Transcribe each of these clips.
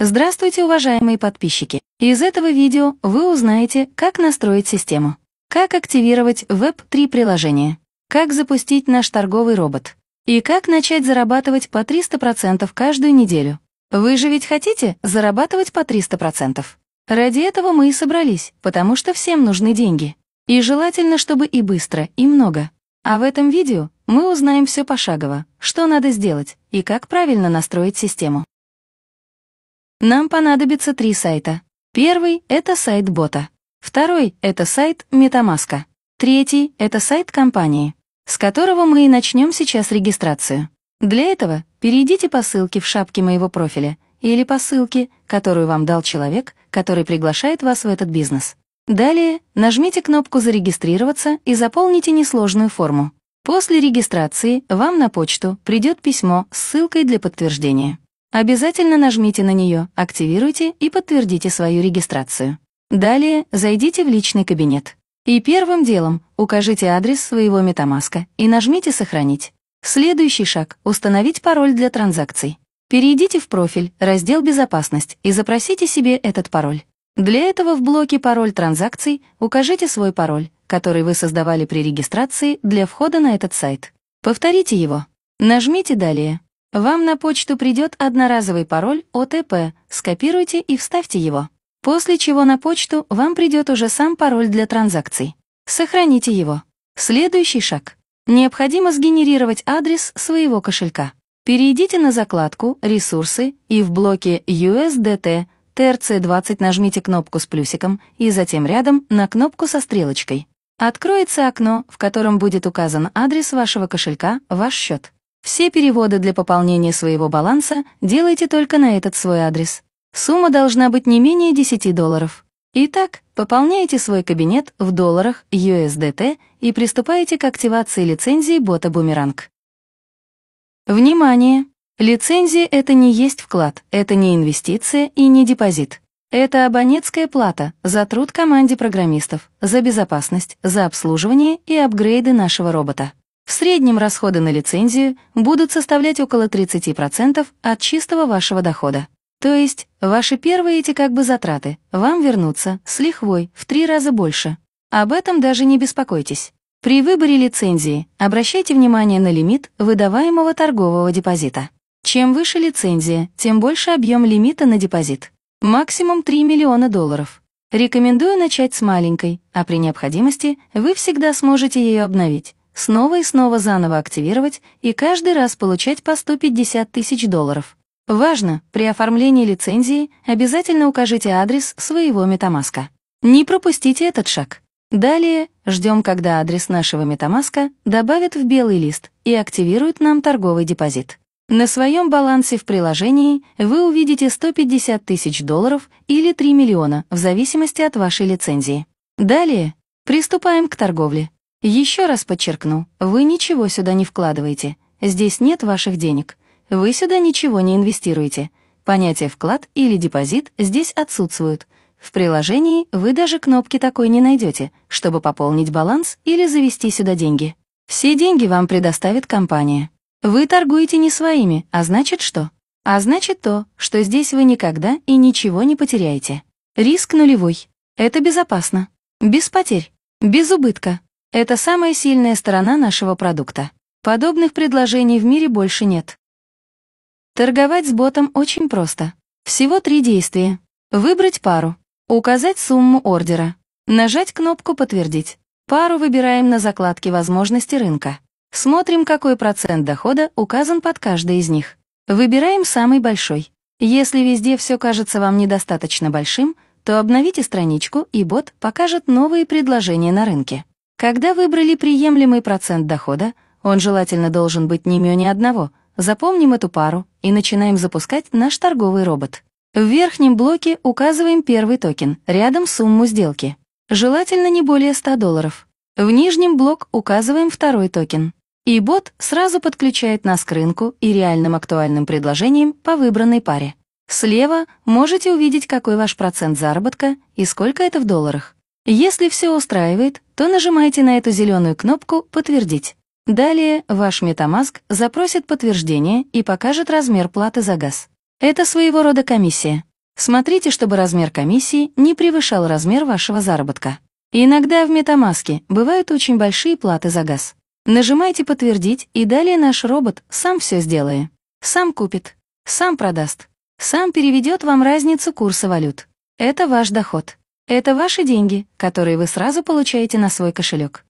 Здравствуйте, уважаемые подписчики! Из этого видео вы узнаете, как настроить систему, как активировать Web3 приложение, как запустить наш торговый робот и как начать зарабатывать по 300% каждую неделю. Вы же ведь хотите зарабатывать по 300%? Ради этого мы и собрались, потому что всем нужны деньги. И желательно, чтобы и быстро, и много. А в этом видео мы узнаем все пошагово, что надо сделать и как правильно настроить систему. Нам понадобится три сайта. Первый — это сайт бота. Второй — это сайт Метамаска. Третий — это сайт компании, с которого мы и начнем сейчас регистрацию. Для этого перейдите по ссылке в шапке моего профиля или по ссылке, которую вам дал человек, который приглашает вас в этот бизнес. Далее нажмите кнопку «Зарегистрироваться» и заполните несложную форму. После регистрации вам на почту придет письмо с ссылкой для подтверждения. Обязательно нажмите на нее, активируйте и подтвердите свою регистрацию. Далее зайдите в личный кабинет. И первым делом укажите адрес своего метамаска и нажмите «Сохранить». Следующий шаг — установить пароль для транзакций. Перейдите в профиль, раздел «Безопасность» и запросите себе этот пароль. Для этого в блоке «Пароль транзакций» укажите свой пароль, который вы создавали при регистрации для входа на этот сайт. Повторите его. Нажмите «Далее». Вам на почту придет одноразовый пароль ОТП, скопируйте и вставьте его. После чего на почту вам придет уже сам пароль для транзакций. Сохраните его. Следующий шаг. Необходимо сгенерировать адрес своего кошелька. Перейдите на закладку «Ресурсы» и в блоке «USDT» TRC20 нажмите кнопку с плюсиком и затем рядом на кнопку со стрелочкой. Откроется окно, в котором будет указан адрес вашего кошелька, ваш счет. Все переводы для пополнения своего баланса делайте только на этот свой адрес. Сумма должна быть не менее 10 долларов. Итак, пополняйте свой кабинет в долларах USDT и приступайте к активации лицензии бота Бумеранг. Внимание! Лицензия — это не есть вклад, это не инвестиция и не депозит. Это абонентская плата за труд команде программистов, за безопасность, за обслуживание и апгрейды нашего робота. В среднем расходы на лицензию будут составлять около 30% от чистого вашего дохода. То есть ваши первые эти как бы затраты вам вернутся с лихвой в три раза больше. Об этом даже не беспокойтесь. При выборе лицензии обращайте внимание на лимит выдаваемого торгового депозита. Чем выше лицензия, тем больше объем лимита на депозит. Максимум 3 миллиона долларов. Рекомендую начать с маленькой, а при необходимости вы всегда сможете ее обновить, снова и снова заново активировать и каждый раз получать по 150 тысяч долларов. Важно, при оформлении лицензии обязательно укажите адрес своего метамаска. Не пропустите этот шаг. Далее ждем, когда адрес нашего метамаска добавят в белый лист и активируют нам торговый депозит. На своем балансе в приложении вы увидите 150 тысяч долларов или 3 миллиона в зависимости от вашей лицензии. Далее приступаем к торговле. Еще раз подчеркну, вы ничего сюда не вкладываете. Здесь нет ваших денег. Вы сюда ничего не инвестируете. Понятия «вклад» или «депозит» здесь отсутствуют. В приложении вы даже кнопки такой не найдете, чтобы пополнить баланс или завести сюда деньги. Все деньги вам предоставит компания. Вы торгуете не своими, а значит что? А значит то, что здесь вы никогда и ничего не потеряете. Риск нулевой. Это безопасно. Без потерь. Без убытка. Это самая сильная сторона нашего продукта. Подобных предложений в мире больше нет. Торговать с ботом очень просто. Всего три действия. Выбрать пару. Указать сумму ордера. Нажать кнопку «Подтвердить». Пару выбираем на закладке «Возможности рынка». Смотрим, какой процент дохода указан под каждой из них. Выбираем самый большой. Если везде все кажется вам недостаточно большим, то обновите страничку, и бот покажет новые предложения на рынке. Когда выбрали приемлемый процент дохода, он желательно должен быть не менее одного. Запомним эту пару и начинаем запускать наш торговый робот. В верхнем блоке указываем первый токен, рядом сумму сделки. Желательно не более 100 долларов. В нижнем блок указываем второй токен. И бот сразу подключает нас к рынку и реальным актуальным предложениям по выбранной паре. Слева можете увидеть, какой ваш процент заработка и сколько это в долларах. Если все устраивает, то нажимайте на эту зеленую кнопку «Подтвердить». Далее ваш Metamask запросит подтверждение и покажет размер платы за газ. Это своего рода комиссия. Смотрите, чтобы размер комиссии не превышал размер вашего заработка. Иногда в Метамаске бывают очень большие платы за газ. Нажимайте «Подтвердить», и далее наш робот сам все сделает. Сам купит, сам продаст, сам переведет вам разницу курса валют. Это ваш доход. Это ваши деньги, которые вы сразу получаете на свой кошелек.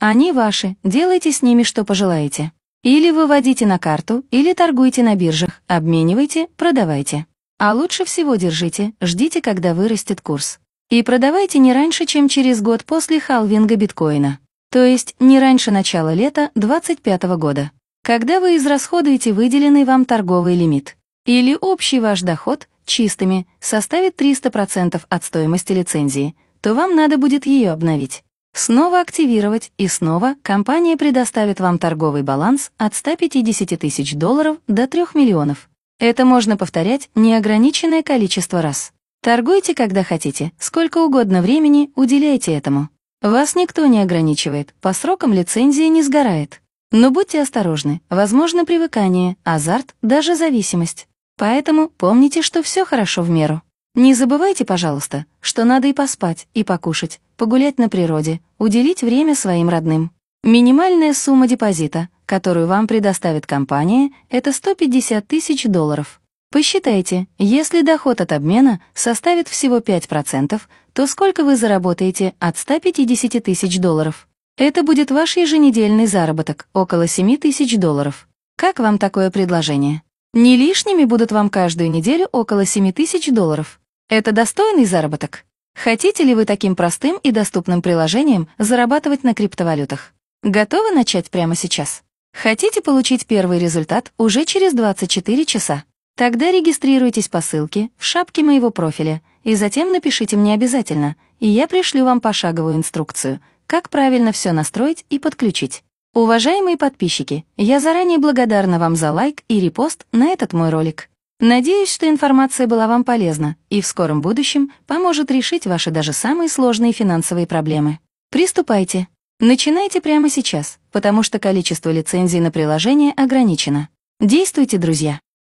Они ваши, делайте с ними что пожелаете. Или выводите на карту, или торгуйте на биржах, обменивайте, продавайте. А лучше всего держите, ждите, когда вырастет курс. И продавайте не раньше, чем через год после халвинга биткоина. То есть не раньше начала лета 2025 года, когда вы израсходуете выделенный вам торговый лимит. Или общий ваш доход – чистыми составит 300% от стоимости лицензии, то вам надо будет ее обновить. Снова активировать и снова компания предоставит вам торговый баланс от 150 тысяч долларов до 3 миллионов. Это можно повторять неограниченное количество раз. Торгуйте, когда хотите, сколько угодно времени уделяйте этому. Вас никто не ограничивает, по срокам лицензия не сгорает. Но будьте осторожны, возможно привыкание, азарт, даже зависимость. Поэтому помните, что все хорошо в меру. Не забывайте, пожалуйста, что надо и поспать, и покушать, погулять на природе, уделить время своим родным. Минимальная сумма депозита, которую вам предоставит компания, это 150 тысяч долларов. Посчитайте, если доход от обмена составит всего 5%, то сколько вы заработаете от 150 тысяч долларов? Это будет ваш еженедельный заработок, около 7 тысяч долларов. Как вам такое предложение? Не лишними будут вам каждую неделю около 7 тысяч долларов. Это достойный заработок. Хотите ли вы таким простым и доступным приложением зарабатывать на криптовалютах? Готовы начать прямо сейчас? Хотите получить первый результат уже через 24 часа? Тогда регистрируйтесь по ссылке в шапке моего профиля и затем напишите мне обязательно, и я пришлю вам пошаговую инструкцию, как правильно все настроить и подключить. Уважаемые подписчики, я заранее благодарна вам за лайк и репост на этот мой ролик. Надеюсь, что информация была вам полезна и в скором будущем поможет решить ваши даже самые сложные финансовые проблемы. Приступайте. Начинайте прямо сейчас, потому что количество лицензий на приложение ограничено. Действуйте, друзья!